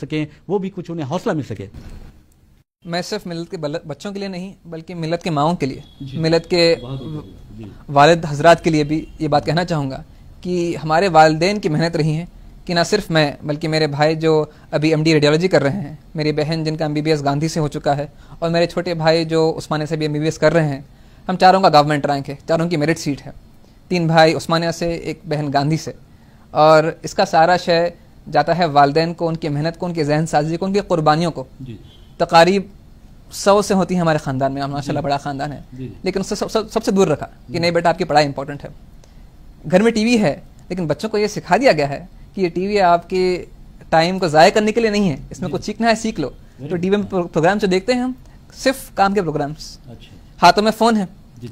सकें वो भी कुछ उन्हें हौसला मिल सके मैं सिर्फ मिलत के बच्चों के लिए नहीं बल्कि मिलत के माओं के लिए मिलत के वालद हजरात के लिए भी ये बात कहना चाहूँगा कि हमारे वालदेन की मेहनत रही है कि ना सिर्फ मैं बल्कि मेरे भाई जो अभी एमडी रेडियोलॉजी कर रहे हैं मेरी बहन जिनका एमबीबीएस गांधी से हो चुका है और मेरे छोटे भाई जो उस्मानिया से भी एमबीबीएस कर रहे हैं हम चारों का गवर्नमेंट रैंक है चारों की मेरिट सीट है तीन भाई उस्मानिया से एक बहन गांधी से और इसका सारा शय जाता है वालदेन को उनकी मेहनत को उनकी जहन साजी को उनकी कुर्बानियों को तकारीब सौ से होती है हमारे ख़ानदान में माशा बड़ा ख़ानदान है लेकिन उससे सब, सब, सबसे दूर रखा कि नहीं बेटा आपकी पढ़ाई इंपॉर्टेंट है घर में टीवी है लेकिन बच्चों को ये सिखा दिया गया है कि ये टीवी आपके टाइम को ज़ाय करने के लिए नहीं है इसमें कुछ सीखना है सीख लो तो टीवी में प्रोग्राम जो देखते हैं हम सिर्फ काम के प्रोग्राम्स अच्छा। हाथों में फ़ोन है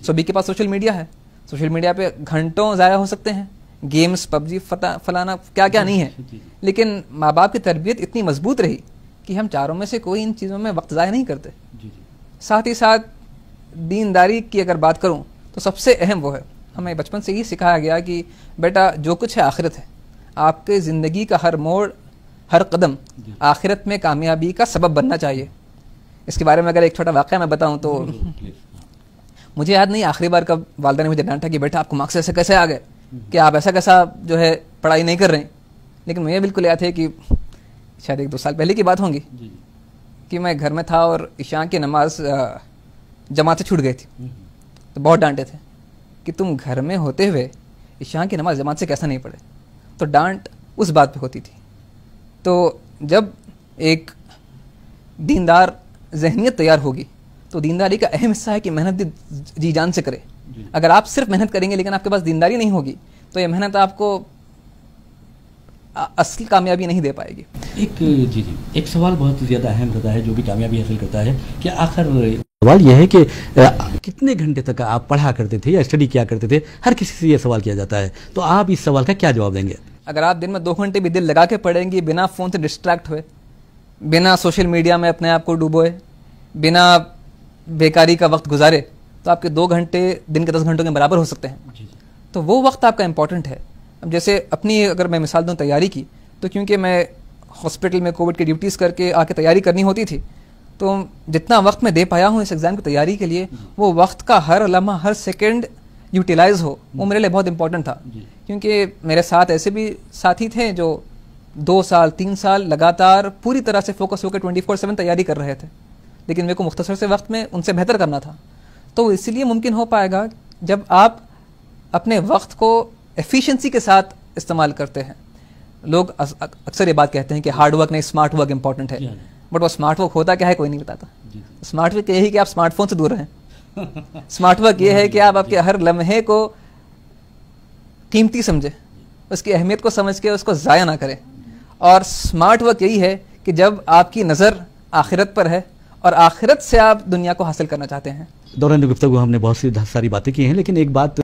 सभी के पास सोशल मीडिया है सोशल मीडिया पे घंटों ज़ाया हो सकते हैं गेम्स पबजी फलाना क्या क्या नहीं है लेकिन माँ बाप की तरबियत इतनी मजबूत रही कि हम चारों में से कोई इन चीज़ों में वक्त ज़ाय नहीं करते साथ ही साथ दीनदारी की अगर बात करूँ तो सबसे अहम वो है हमें बचपन से ही सिखाया गया कि बेटा जो कुछ है आखिरत है आपके ज़िंदगी का हर मोड़ हर कदम आखिरत में कामयाबी का सबब बनना चाहिए इसके बारे में अगर एक छोटा वाक़ मैं बताऊँ तो मुझे याद नहीं आखिरी बार कब वालदा ने मुझे डांटा कि बेटा आपको मार्क्स ऐसे कैसे आ गए कि आप ऐसा कैसा जो है पढ़ाई नहीं कर रहे हैं लेकिन मुझे बिल्कुल याद है कि शायद एक दो साल पहले की बात होंगी कि मैं घर में था और ईशा की नमाज जमात से छूट गई थी हम्म। तो बहुत डांटे थे कि तुम घर में होते हुए ईशा की नमाज जमात से कैसा नहीं पढ़े तो डांट उस बात पे होती थी तो जब एक दीनदार जहनीत तैयार होगी तो दीनदारी का अहम हिस्सा है कि मेहनत जी जान से करे अगर आप सिर्फ मेहनत करेंगे लेकिन आपके पास दीनदारी नहीं होगी तो ये मेहनत आपको असली कामयाबी नहीं दे पाएगी एक जी जी एक सवाल बहुत ज़्यादा अहम रहता है जो भी कामयाबी हासिल करता है कि आखिर सवाल यह है कि कितने घंटे तक आप पढ़ा करते थे या स्टडी किया करते थे हर किसी से यह सवाल किया जाता है तो आप इस सवाल का क्या जवाब देंगे अगर आप दिन में दो घंटे भी दिल लगा के पढ़ेंगे बिना फ़ोन से डिस्ट्रैक्ट हुए बिना सोशल मीडिया में अपने आप को डूबोए बिना बेकारी का वक्त गुजारे तो आपके दो घंटे दिन के दस घंटों के बराबर हो सकते हैं तो वो वक्त आपका इंपॉर्टेंट है अब जैसे अपनी अगर मैं मिसाल दूँ तैयारी की तो क्योंकि मैं हॉस्पिटल में कोविड की ड्यूटीज़ करके आके तैयारी करनी होती थी तो जितना वक्त मैं दे पाया हूँ इस एग्ज़ाम की तैयारी के लिए वो वक्त का हर लम्हा हर सेकेंड यूटिलाइज़ हो वो मेरे लिए बहुत इंपॉर्टेंट था क्योंकि मेरे साथ ऐसे भी साथी थे जो दो साल तीन साल लगातार पूरी तरह से फोकस होकर ट्वेंटी फोर सेवन तैयारी कर रहे थे लेकिन मेरे को मुख्तर से वक्त में उनसे बेहतर करना था तो इसलिए मुमकिन हो पाएगा जब आप अपने वक्त को एफिशिएंसी के साथ इस्तेमाल करते हैं लोग अक्सर ये बात कहते हैं कि हार्ड वर्क नहीं स्मार्ट वर्क इंपॉर्टेंट है बट हाँ वो स्मार्ट वर्क होता क्या है कोई नहीं बताता स्मार्ट वर्क यही कि आप स्मार्टफोन से दूर रहें स्मार्ट वर्क ये है कि आप आपके हर लम्हे को कीमती समझें उसकी अहमियत को समझ के उसको ज़ाया ना करें और स्मार्ट वर्क यही है कि जब आपकी नज़र आखिरत पर है और आखिरत से आप दुनिया को हासिल करना चाहते हैं दौरान गुफ्तु हमने बहुत सी सारी बातें की हैं लेकिन एक बात